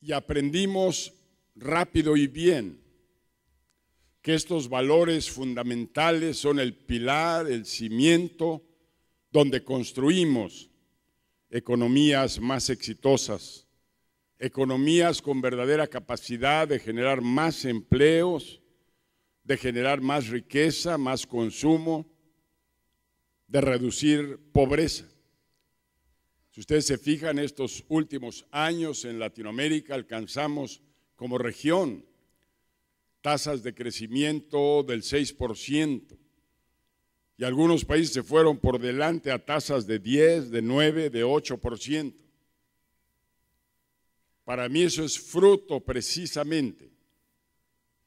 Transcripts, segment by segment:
y aprendimos rápido y bien que estos valores fundamentales son el pilar, el cimiento donde construimos economías más exitosas, economías con verdadera capacidad de generar más empleos, de generar más riqueza, más consumo, de reducir pobreza. Si ustedes se fijan, estos últimos años en Latinoamérica alcanzamos como región tasas de crecimiento del 6%. Y algunos países se fueron por delante a tasas de 10, de 9, de 8%. Para mí eso es fruto precisamente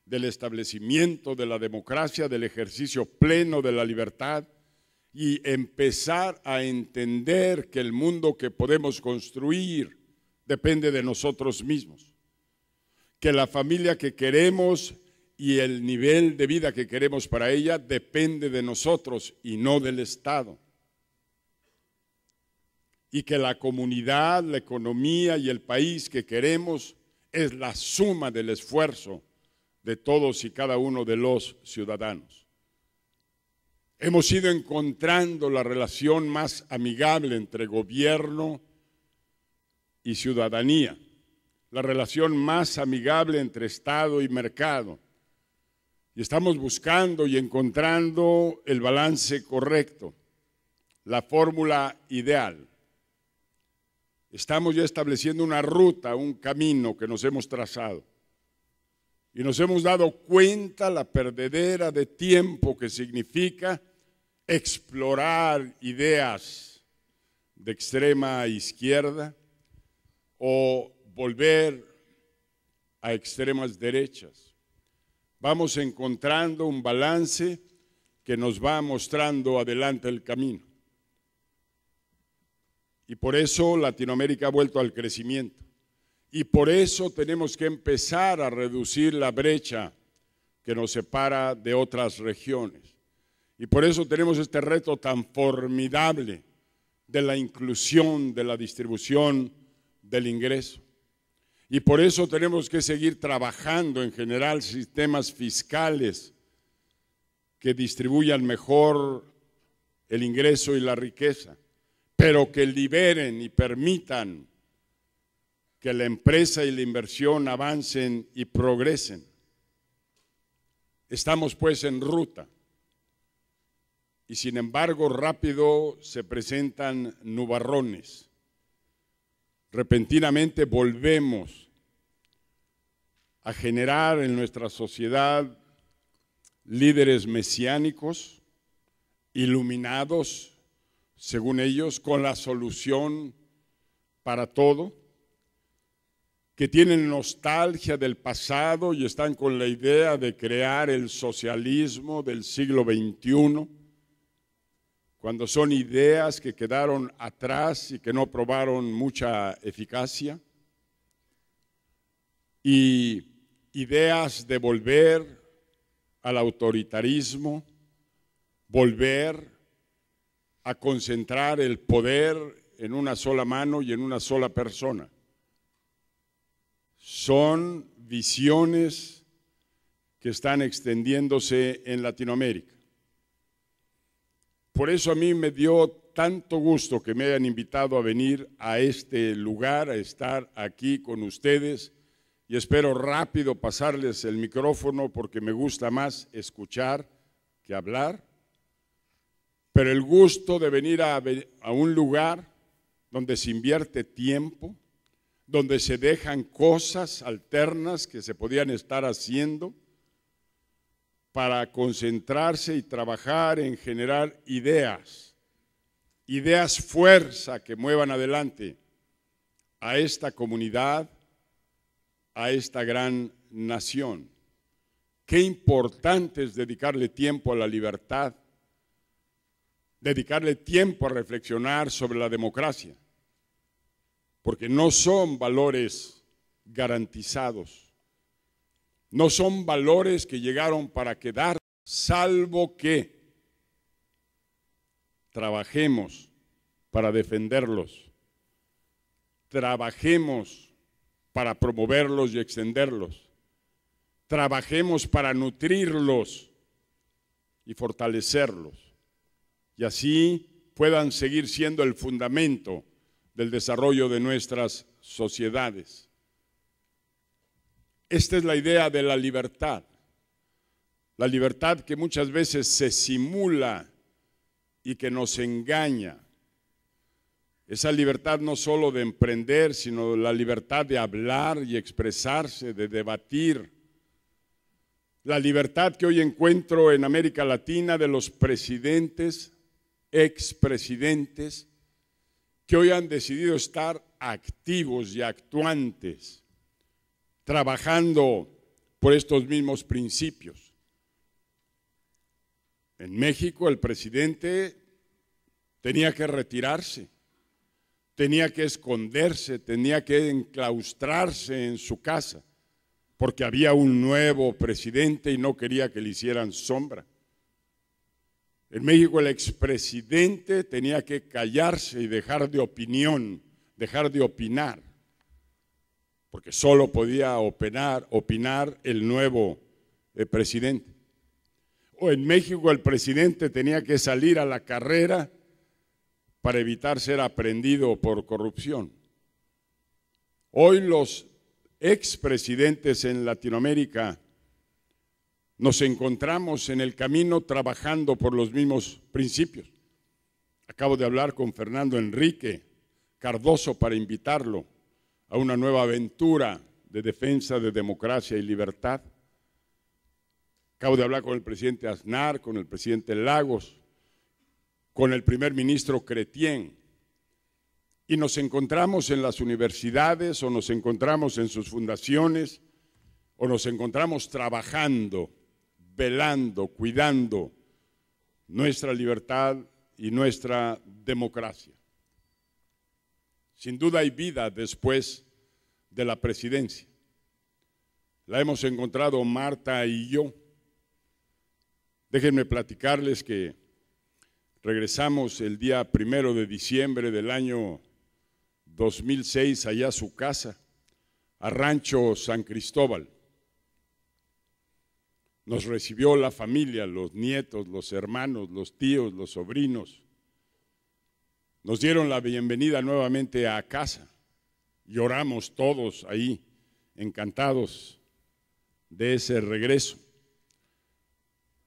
del establecimiento de la democracia, del ejercicio pleno de la libertad y empezar a entender que el mundo que podemos construir depende de nosotros mismos, que la familia que queremos y el nivel de vida que queremos para ella depende de nosotros y no del Estado. Y que la comunidad, la economía y el país que queremos es la suma del esfuerzo de todos y cada uno de los ciudadanos. Hemos ido encontrando la relación más amigable entre gobierno y ciudadanía, la relación más amigable entre Estado y mercado. Y estamos buscando y encontrando el balance correcto, la fórmula ideal. Estamos ya estableciendo una ruta, un camino que nos hemos trazado. Y nos hemos dado cuenta la perdedera de tiempo que significa explorar ideas de extrema izquierda o volver a extremas derechas. Vamos encontrando un balance que nos va mostrando adelante el camino. Y por eso Latinoamérica ha vuelto al crecimiento. Y por eso tenemos que empezar a reducir la brecha que nos separa de otras regiones. Y por eso tenemos este reto tan formidable de la inclusión, de la distribución del ingreso. Y por eso tenemos que seguir trabajando en general sistemas fiscales que distribuyan mejor el ingreso y la riqueza, pero que liberen y permitan que la empresa y la inversión avancen y progresen. Estamos pues en ruta y sin embargo rápido se presentan nubarrones. Repentinamente volvemos a generar en nuestra sociedad líderes mesiánicos, iluminados, según ellos, con la solución para todo, que tienen nostalgia del pasado y están con la idea de crear el socialismo del siglo XXI cuando son ideas que quedaron atrás y que no probaron mucha eficacia, y ideas de volver al autoritarismo, volver a concentrar el poder en una sola mano y en una sola persona. Son visiones que están extendiéndose en Latinoamérica. Por eso a mí me dio tanto gusto que me hayan invitado a venir a este lugar, a estar aquí con ustedes y espero rápido pasarles el micrófono porque me gusta más escuchar que hablar. Pero el gusto de venir a, un lugar donde se invierte tiempo, donde se dejan cosas alternas que se podían estar haciendo para concentrarse y trabajar en generar ideas, ideas fuerza que muevan adelante a esta comunidad, a esta gran nación. Qué importante es dedicarle tiempo a la libertad, dedicarle tiempo a reflexionar sobre la democracia, porque no son valores garantizados, no son valores que llegaron para quedar, salvo que trabajemos para defenderlos, trabajemos para promoverlos y extenderlos, trabajemos para nutrirlos y fortalecerlos, y así puedan seguir siendo el fundamento del desarrollo de nuestras sociedades. Esta es la idea de la libertad. La libertad que muchas veces se simula y que nos engaña. Esa libertad no solo de emprender, sino la libertad de hablar y expresarse, de debatir. La libertad que hoy encuentro en América Latina de los presidentes, expresidentes, que hoy han decidido estar activos y actuantes trabajando por estos mismos principios. En México el presidente tenía que retirarse, tenía que esconderse, tenía que enclaustrarse en su casa, porque había un nuevo presidente y no quería que le hicieran sombra. En México el expresidente tenía que callarse y dejar de opinión, dejar de opinar porque solo podía opinar, opinar el nuevo eh, presidente. O en México el presidente tenía que salir a la carrera para evitar ser aprendido por corrupción. Hoy los expresidentes en Latinoamérica nos encontramos en el camino trabajando por los mismos principios. Acabo de hablar con Fernando Enrique Cardoso para invitarlo a una nueva aventura de defensa de democracia y libertad. Acabo de hablar con el presidente Aznar, con el presidente Lagos, con el primer ministro Cretien, y nos encontramos en las universidades o nos encontramos en sus fundaciones o nos encontramos trabajando, velando, cuidando nuestra libertad y nuestra democracia. Sin duda hay vida después de la presidencia. La hemos encontrado Marta y yo. Déjenme platicarles que regresamos el día primero de diciembre del año 2006 allá a su casa, a Rancho San Cristóbal. Nos recibió la familia, los nietos, los hermanos, los tíos, los sobrinos. Nos dieron la bienvenida nuevamente a casa. Lloramos todos ahí, encantados de ese regreso.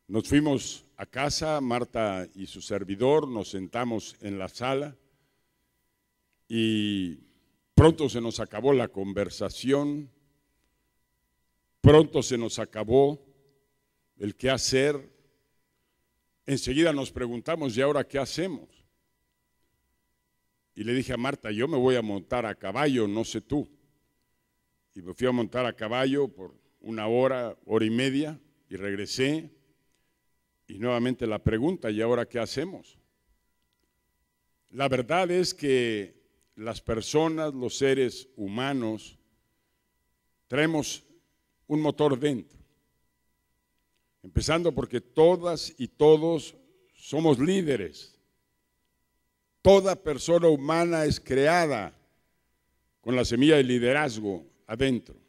Nos fuimos a casa, Marta y su servidor, nos sentamos en la sala y pronto se nos acabó la conversación, pronto se nos acabó el qué hacer. Enseguida nos preguntamos, ¿y ahora qué hacemos? Y le dije a Marta, yo me voy a montar a caballo, no sé tú. Y me fui a montar a caballo por una hora, hora y media, y regresé. Y nuevamente la pregunta, ¿y ahora qué hacemos? La verdad es que las personas, los seres humanos, traemos un motor dentro. Empezando porque todas y todos somos líderes Toda persona humana es creada con la semilla de liderazgo adentro.